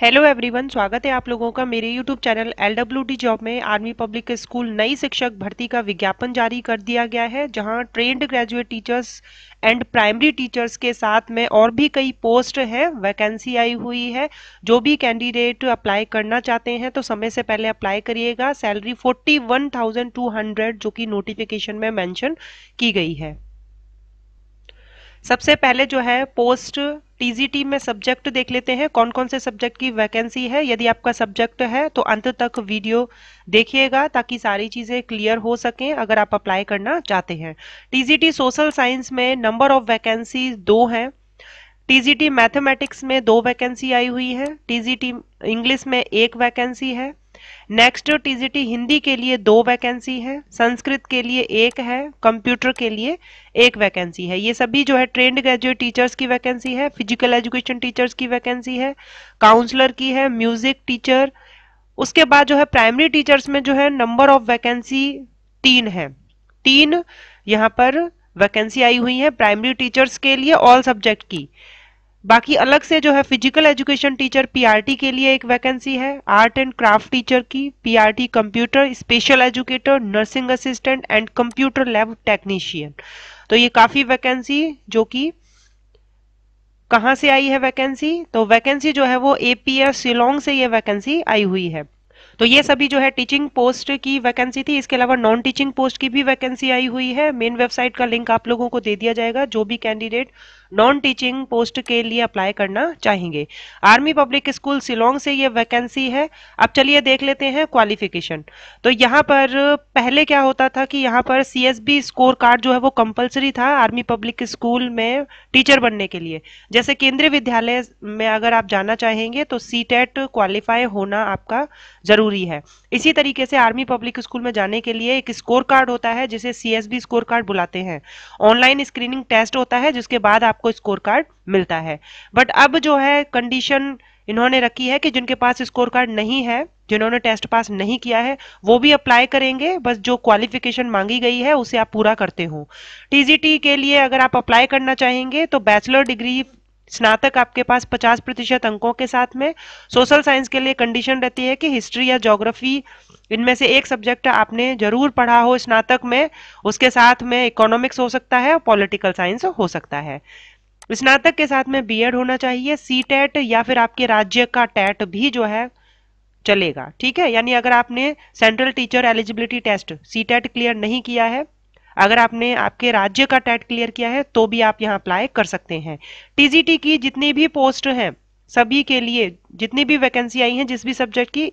hello everyone स्वागत है आप लोगों का मेरे यूट्यूब चैनल एल जॉब में आर्मी पब्लिक स्कूल नई शिक्षक भर्ती का विज्ञापन जारी कर दिया गया है जहां trained graduate teachers and primary teachers के साथ में और भी कई पोस्ट हैं वैकेंसी आई हुई है जो भी कैंडिडेट अप्लाई करना चाहते हैं तो समय से पहले अप्लाई करिएगा salary forty one thousand two hundred जो कि नोटिफिकेशन में मैंशन की गई है सबसे पहले जो है पोस्ट टीजीटी में सब्जेक्ट देख लेते हैं कौन कौन से सब्जेक्ट की वैकेंसी है यदि आपका सब्जेक्ट है तो अंत तक वीडियो देखिएगा ताकि सारी चीज़ें क्लियर हो सकें अगर आप अप्लाई करना चाहते हैं टीजीटी सोशल साइंस में नंबर ऑफ वैकेंसी दो हैं टीजीटी मैथमेटिक्स में दो वैकेंसी आई हुई है टीजीटी इंग्लिश में एक वैकेंसी है नेक्स्ट टीजीटी हिंदी के लिए दो वैकेंसी है संस्कृत के लिए एक है कंप्यूटर के लिए एक वैकेंसी है ये सभी जो है ट्रेंड ग्रेजुएट टीचर्स की वैकेंसी है फिजिकल एजुकेशन टीचर्स की वैकेंसी है काउंसलर की है म्यूजिक टीचर उसके बाद जो है प्राइमरी टीचर्स में जो है नंबर ऑफ वैकेंसी तीन है तीन यहाँ पर वैकेंसी आई हुई है प्राइमरी टीचर्स के लिए ऑल सब्जेक्ट की बाकी अलग से जो है फिजिकल एजुकेशन टीचर पीआरटी के लिए एक वैकेंसी है आर्ट एंड क्राफ्ट टीचर की PRT computer special educator nursing assistant and computer lab technician तो ये काफी वैकेंसी जो कि कहाँ से आई है वैकेंसी तो वैकेंसी जो है वो एपीएस सिलोंग से ये वैकेंसी आई हुई है तो ये सभी जो है टीचिंग पोस्ट की वैकेंसी थी इसके अलावा नॉन टीचिंग पोस्ट की भी वैकेंसी आई हुई है मेन वेबसाइट का लिंक आप लोगों को दे दिया जाएगा जो भी कैंडिडेट नॉन टीचिंग पोस्ट के लिए अप्लाई करना चाहेंगे आर्मी पब्लिक स्कूल सिलोंग से ये वैकेंसी है अब चलिए देख लेते हैं क्वालिफिकेशन तो यहाँ पर पहले क्या होता था कि यहाँ पर सी स्कोर कार्ड जो है वो कंपलसरी था आर्मी पब्लिक स्कूल में टीचर बनने के लिए जैसे केंद्रीय विद्यालय में अगर आप जाना चाहेंगे तो सी क्वालिफाई e होना आपका जरूरी है इसी तरीके से आर्मी पब्लिक स्कूल में जाने के लिए एक स्कोर कार्ड होता है जिसे सी स्कोर कार्ड बुलाते हैं ऑनलाइन स्क्रीनिंग टेस्ट होता है जिसके बाद आप आपको स्कोर कार्ड मिलता है बट अब जो है कंडीशन इन्होंने रखी है कि जिनके पास स्कोर कार्ड नहीं है जिन्होंने टेस्ट पास नहीं किया है वो भी अप्लाई करेंगे बस जो क्वालिफिकेशन मांगी गई है उसे आप पूरा करते हो टीजीटी के लिए अगर आप अप्लाई करना चाहेंगे तो बैचलर डिग्री स्नातक आपके पास 50 प्रतिशत अंकों के साथ में सोशल साइंस के लिए कंडीशन रहती है कि हिस्ट्री या ज्योग्राफी इनमें से एक सब्जेक्ट आपने जरूर पढ़ा हो स्नातक में उसके साथ में इकोनॉमिक्स हो सकता है और पॉलिटिकल साइंस हो सकता है स्नातक के साथ में बी होना चाहिए सी टेट या फिर आपके राज्य का टैट भी जो है चलेगा ठीक है यानी अगर आपने central teacher eligibility test CTET clear नहीं किया है अगर आपने आपके राज्य का टैट क्लियर किया है तो भी आप यहाँ अप्लाई कर सकते हैं टीजीटी की जितनी भी पोस्ट है सभी के लिए जितनी भी वैकेंसी आई है जिस भी सब्जेक्ट की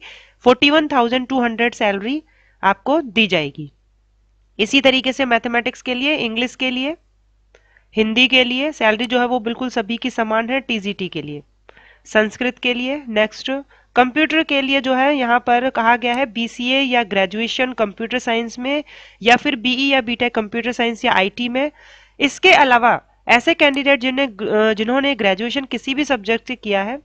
41,200 सैलरी आपको दी जाएगी इसी तरीके से मैथमेटिक्स के लिए इंग्लिश के लिए हिंदी के लिए सैलरी जो है वो बिल्कुल सभी की समान है टीजीटी के लिए संस्कृत के लिए नेक्स्ट कंप्यूटर के लिए जो है यहाँ पर कहा गया है बीसीए या ग्रेजुएशन कंप्यूटर साइंस में या फिर बीई e या बीटेक कंप्यूटर साइंस या आईटी में इसके अलावा ऐसे कैंडिडेट जिन्हें जिन्होंने ग्रेजुएशन किसी भी सब्जेक्ट से किया है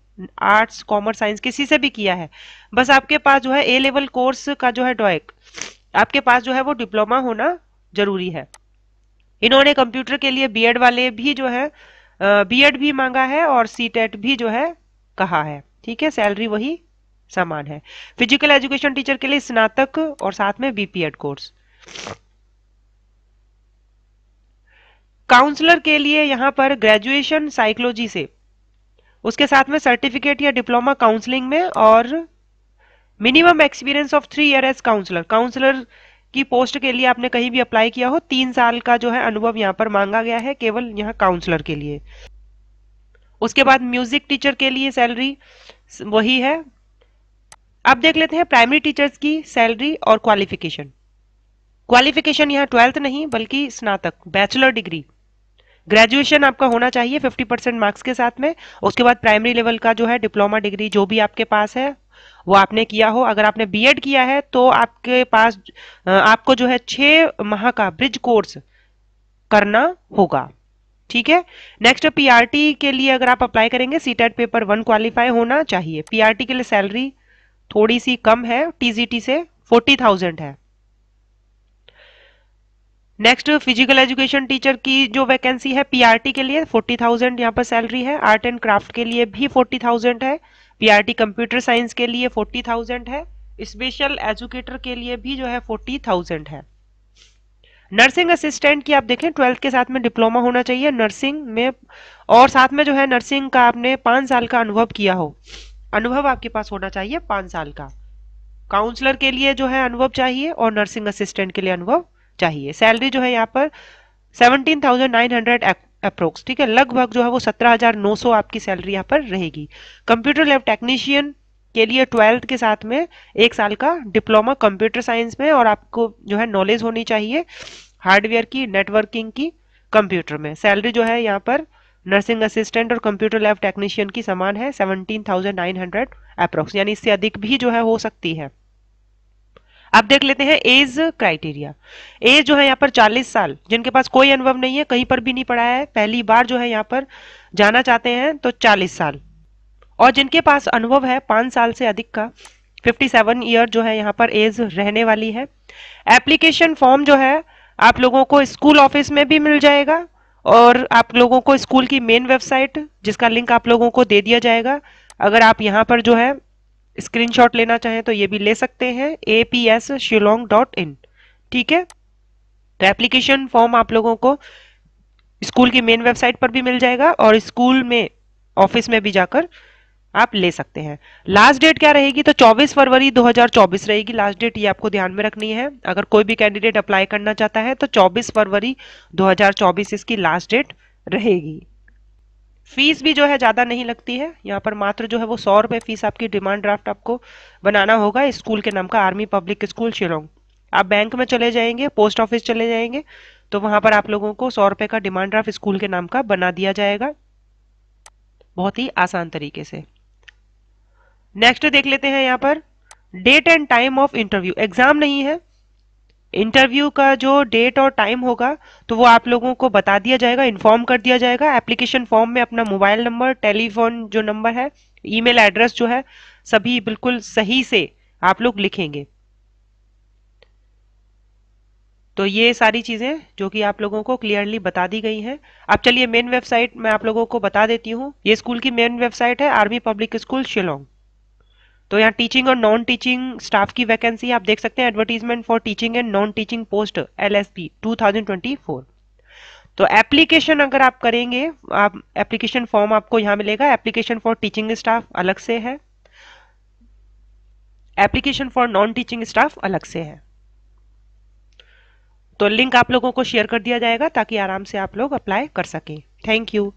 आर्ट्स कॉमर्स साइंस किसी से भी किया है बस आपके पास जो है ए लेवल कोर्स का जो है डॉयक आपके पास जो है वो डिप्लोमा होना जरूरी है इन्होंने कंप्यूटर के लिए बीएड वाले भी जो है बीएड भी मांगा है और सी भी जो है कहा है ठीक है सैलरी वही समान है फिजिकल एजुकेशन टीचर के लिए स्नातक और साथ में बीपीएड कोर्स काउंसलर के लिए यहां पर ग्रेजुएशन साइकोलॉजी से उसके साथ में सर्टिफिकेट या डिप्लोमा काउंसलिंग में और minimum experience of three year as counsellor counsellor की पोस्ट के लिए आपने कहीं भी अप्लाई किया हो तीन साल का जो है अनुभव यहां पर मांगा गया है केवल यहाँ काउंसलर के लिए उसके बाद म्यूजिक टीचर के लिए सैलरी वही है अब देख लेते हैं प्राइमरी टीचर्स की सैलरी और क्वालिफिकेशन क्वालिफिकेशन यहाँ ट्वेल्थ नहीं बल्कि स्नातक बैचलर डिग्री ग्रेजुएशन आपका होना चाहिए 50 परसेंट मार्क्स के साथ में उसके बाद प्राइमरी लेवल का जो है डिप्लोमा डिग्री जो भी आपके पास है वो आपने किया हो अगर आपने बीएड किया है तो आपके पास आपको जो है छ माह का ब्रिज कोर्स करना होगा ठीक है नेक्स्ट पीआरटी के लिए अगर आप अप्लाई करेंगे सीटेट पेपर वन क्वालिफाई होना चाहिए पीआरटी के लिए सैलरी थोड़ी सी कम है टीजीटी से फोर्टी थाउजेंड है नेक्स्ट फिजिकल एजुकेशन टीचर की जो वैकेंसी है पीआरटी के लिए फोर्टी थाउजेंड यहाँ पर सैलरी है आर्ट एंड क्राफ्ट के लिए भी फोर्टी थाउजेंड है पीआरटी कंप्यूटर साइंस के लिए फोर्टी थाउजेंड है स्पेशल एजुकेटर के लिए भी जो है फोर्टी थाउजेंड है नर्सिंग असिस्टेंट की आप देखें ट्वेल्थ के साथ में डिप्लोमा होना चाहिए नर्सिंग में और साथ में जो है नर्सिंग का आपने पांच साल का अनुभव किया हो अनुभव आपके पास होना चाहिए पांच साल का काउंसलर के लिए जो है अनुभव चाहिए और नर्सिंग असिस्टेंट के लिए अनुभव चाहिए सैलरी जो है यहाँ पर seventeen thousand nine hundred approx ठीक है लगभग जो है वो सत्रह हजार नौ सौ आपकी सैलरी यहाँ पर रहेगी कंप्यूटर लैब टेक्नीशियन के लिए ट्वेल्थ के साथ में एक साल का डिप्लोमा कंप्यूटर साइंस में और आपको जो है नॉलेज होनी चाहिए हार्डवेयर की नेटवर्किंग की कंप्यूटर में सैलरी जो है यहाँ पर नर्सिंग असिस्टेंट और कंप्यूटर लैब टेक्नीशियन की समान है seventeen thousand nine hundred approx यानी इससे अधिक भी जो है हो सकती है अब देख लेते हैं एज क्राइटेरिया एज जो है यहाँ पर 40 साल जिनके पास कोई अनुभव नहीं है कहीं पर भी नहीं पढ़ा है पहली बार जो है यहाँ पर जाना चाहते हैं तो 40 साल और जिनके पास अनुभव है पांच साल से अधिक का 57 ईयर जो है यहाँ पर एज रहने वाली है एप्लीकेशन फॉर्म जो है आप लोगों को स्कूल ऑफिस में भी मिल जाएगा और आप लोगों को स्कूल की मेन वेबसाइट जिसका लिंक आप लोगों को दे दिया जाएगा अगर आप यहाँ पर जो है स्क्रीनशॉट लेना चाहें तो ये भी ले सकते हैं A P S Shillong dot in ठीक है तो एप्लीकेशन फॉर्म आप लोगों को स्कूल की मेन वेबसाइट पर भी मिल जाएगा और स्कूल में ऑफिस में भी जाकर आप ले सकते हैं लास्ट डेट क्या रहेगी तो 24 फरवरी 2024 रहेगी लास्ट डेट ये आपको ध्यान में रखनी है अगर कोई भी कैंडिडेट अप्लाई करना चाहता है तो 24 फरवरी 2024 इसकी लास्ट डेट रहेगी फीस भी जो है ज़्यादा नहीं लगती है यहाँ पर मात्र जो है वो सौ रुपये फीस आपकी डिमांड ड्राफ्ट आपको बनाना होगा स्कूल के नाम का आर्मी पब्लिक स्कूल शिलोंग आप बैंक में चले जाएंगे पोस्ट ऑफिस चले जाएंगे तो वहाँ पर आप लोगों को सौ रुपये का डिमांड ड्राफ्ट स्कूल के नाम का बना दिया जाएगा बहुत ही आसान तरीके से नेक्स्ट देख लेते हैं यहाँ पर date and time of interview exam नहीं है इंटरव्यू का जो डेट और टाइम होगा तो वो आप लोगों को बता दिया जाएगा इन्फॉर्म कर दिया जाएगा एप्लीकेशन फॉर्म में अपना मोबाइल नंबर टेलीफोन जो नंबर है ईमेल एड्रेस जो है सभी बिल्कुल सही से आप लोग लिखेंगे तो ये सारी चीज़ें जो कि आप लोगों को क्लियरली बता दी गई हैं अब चलिए मेन वेबसाइट मैं आप लोगों को बता देती हूँ ये स्कूल की मेन वेबसाइट है आर्मी पब्लिक स्कूल शिलोंग तो यहाँ टीचिंग और नॉन टीचिंग स्टाफ की वैकेंसी आप देख सकते हैं advertisement for teaching and non teaching post L S P two thousand twenty four तो एप्लीकेशन अगर आप करेंगे आप एप्लीकेशन फॉर्म आपको यहाँ मिलेगा एप्लीकेशन फॉर टीचिंग स्टाफ अलग से है application for non teaching staff अलग से है तो लिंक आप लोगों को शेयर कर दिया जाएगा ताकि आराम से आप लोग अप्लाई कर सकें थैंक यू